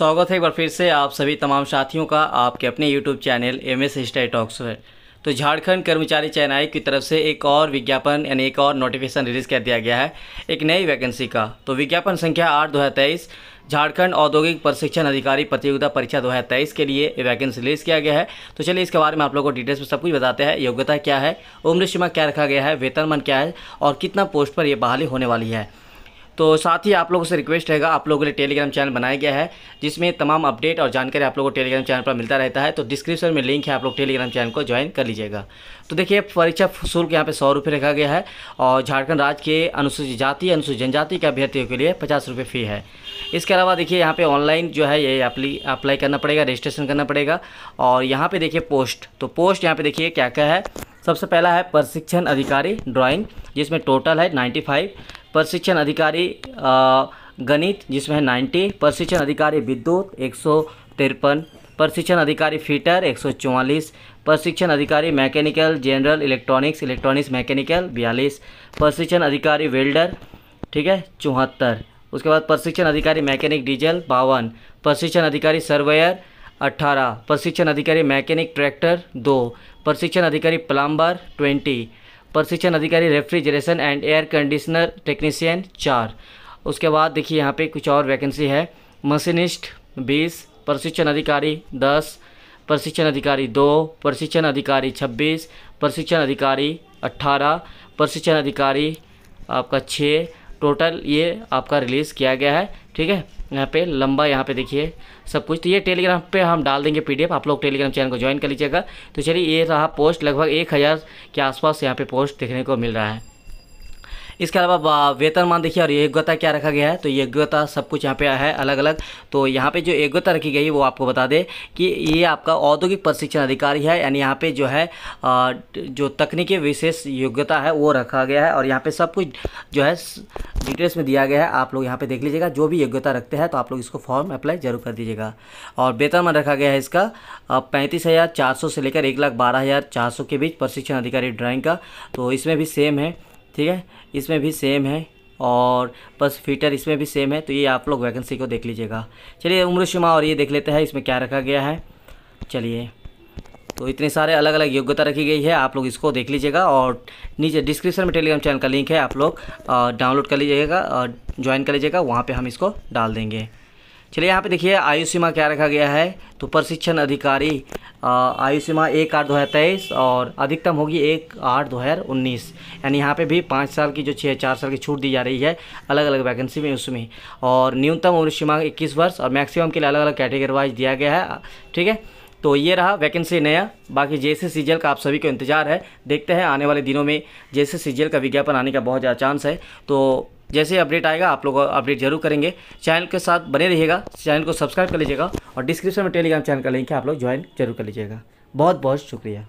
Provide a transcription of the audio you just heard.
स्वागत है एक बार फिर से आप सभी तमाम साथियों का आपके अपने यूट्यूब चैनल एम एस स्टाई टॉक्स तो झारखंड कर्मचारी चयन आयोग की तरफ से एक और विज्ञापन यानी एक और नोटिफिकेशन रिलीज़ कर दिया गया है एक नई वैकेंसी का तो विज्ञापन संख्या आठ दो हज़ार तेईस झारखंड औद्योगिक प्रशिक्षण अधिकारी प्रतियोगिता परीक्षा दो हज़ार तेईस के लिए वैकेंसी रिलीज़ किया गया है तो चलिए इसके बारे में आप लोगों को डिटेल्स में सब कुछ बताते हैं योग्यता क्या है उम्र सीमा क्या रखा गया है वेतनमान क्या है और कितना पोस्ट पर यह बहाली होने वाली है तो साथ ही आप लोगों से रिक्वेस्ट रहेगा आप लोगों के लिए टेलीग्राम चैनल बनाया गया है जिसमें तमाम अपडेट और जानकारी आप लोगों को टेलीग्राम चैनल पर मिलता रहता है तो डिस्क्रिप्शन में लिंक है आप लोग टेलीग्राम चैनल को ज्वाइन कर लीजिएगा तो देखिए परीक्षा शुल्क यहाँ पर सौ रुपये रखा गया है और झारखंड राज्य के अनुसूचित जाति अनुसूचित जनजाति के अभ्यर्थियों के लिए पचास रुपये फ़ी है इसके अलावा देखिए यहाँ पे ऑनलाइन जो है ये अप्लाई करना पड़ेगा रजिस्ट्रेशन करना पड़ेगा और यहाँ पे देखिए पोस्ट तो पोस्ट यहाँ पे देखिए क्या क्या है सबसे पहला है प्रशिक्षण अधिकारी ड्राइंग जिसमें टोटल है 95 प्रशिक्षण अधिकारी गणित जिसमें है नाइन्टी प्रशिक्षण अधिकारी विद्युत एक सौ तिरपन प्रशिक्षण अधिकारी फीटर एक सौ चौवालीस प्रशिक्षण अधिकारी mechanical general electronics electronics mechanical बयालीस प्रशिक्षण अधिकारी वेल्डर ठीक है चौहत्तर उसके बाद प्रशिक्षण अधिकारी मैकेनिक डीजल बावन प्रशिक्षण अधिकारी सर्वेयर अट्ठारह प्रशिक्षण अधिकारी मैकेनिक ट्रैक्टर दो प्रशिक्षण अधिकारी प्लम्बर ट्वेंटी प्रशिक्षण अधिकारी refrigeration and air conditioner technician चार उसके बाद देखिए यहाँ पे कुछ और वैकेंसी है मशीनिस्ट बीस प्रशिक्षण अधिकारी दस प्रशिक्षण अधिकारी दो प्रशिक्षण अधिकारी छब्बीस प्रशिक्षण अधिकारी अट्ठारह प्रशिक्षण अधिकारी आपका छः टोटल ये आपका रिलीज़ किया गया है ठीक है यहाँ पे लंबा यहाँ पे देखिए सब कुछ तो ये टेलीग्राम पे हम डाल देंगे पीडीएफ आप लोग टेलीग्राम चैनल को ज्वाइन कर लीजिएगा तो चलिए ये रहा पोस्ट लगभग एक हज़ार के आसपास यहाँ पे पोस्ट देखने को मिल रहा है इसके अलावा वेतनमान देखिए और योग्यता क्या रखा गया है तो योग्यता सब कुछ यहाँ पे है अलग अलग तो यहाँ पे जो योग्यता रखी गई है वो आपको बता दें कि ये आपका औद्योगिक प्रशिक्षण अधिकारी है यानी यहाँ पे जो है जो तकनीकी विशेष योग्यता है वो रखा गया है और यहाँ पे सब कुछ जो है डिटेल्स में दिया गया है आप लोग यहाँ पे देख लीजिएगा जो भी योग्यता रखते हैं तो आप लोग इसको फॉर्म अप्लाई जरूर कर दीजिएगा और वेतनमान रखा गया है इसका पैंतीस हज़ार चार सौ से लेकर एक लाख बारह हज़ार चार सौ के बीच प्रशिक्षण अधिकारी ड्राइंग का तो इसमें भी सेम है ठीक है इसमें भी सेम है और बस फीटर इसमें भी सेम है तो ये आप लोग वैकेंसी को देख लीजिएगा चलिए उम्र शुमा और ये देख लेते हैं इसमें क्या रखा गया है चलिए तो इतने सारे अलग अलग योग्यता रखी गई है आप लोग इसको देख लीजिएगा और नीचे डिस्क्रिप्शन में टेलीग्राम चैनल का लिंक है आप लोग डाउनलोड कर लीजिएगा और ज्वाइन कर लीजिएगा वहाँ पे हम इसको डाल देंगे चलिए यहाँ पे देखिए आयु सीमा क्या रखा गया है तो प्रशिक्षण अधिकारी आयु सीमा एक आठ दो हज़ार तेईस और अधिकतम होगी एक आठ दो हज़ार उन्नीस यानी यहाँ पे भी पाँच साल की जो छः चार साल की छूट दी जा रही है अलग अलग वैकेंसी में उसमें और न्यूनतम उम्र सीमा इक्कीस वर्ष और मैक्सिमम के लिए अलग अलग कैटेगरी वाइज दिया गया है ठीक है तो ये रहा वैकेंसी नया बाकी जैसे सीजल का आप सभी को इंतजार है देखते हैं आने वाले दिनों में जैसे सीजल का विज्ञापन आने का बहुत ज़्यादा चांस है तो जैसे अपडेट आएगा आप लोग अपडेट जरूर करेंगे चैनल के साथ बने रहिएगा चैनल को सब्सक्राइब कर लीजिएगा और डिस्क्रिप्शन में टेलीग्राम चैनल का लिंक है आप लोग ज्वाइन जरूर कर लीजिएगा बहुत बहुत शुक्रिया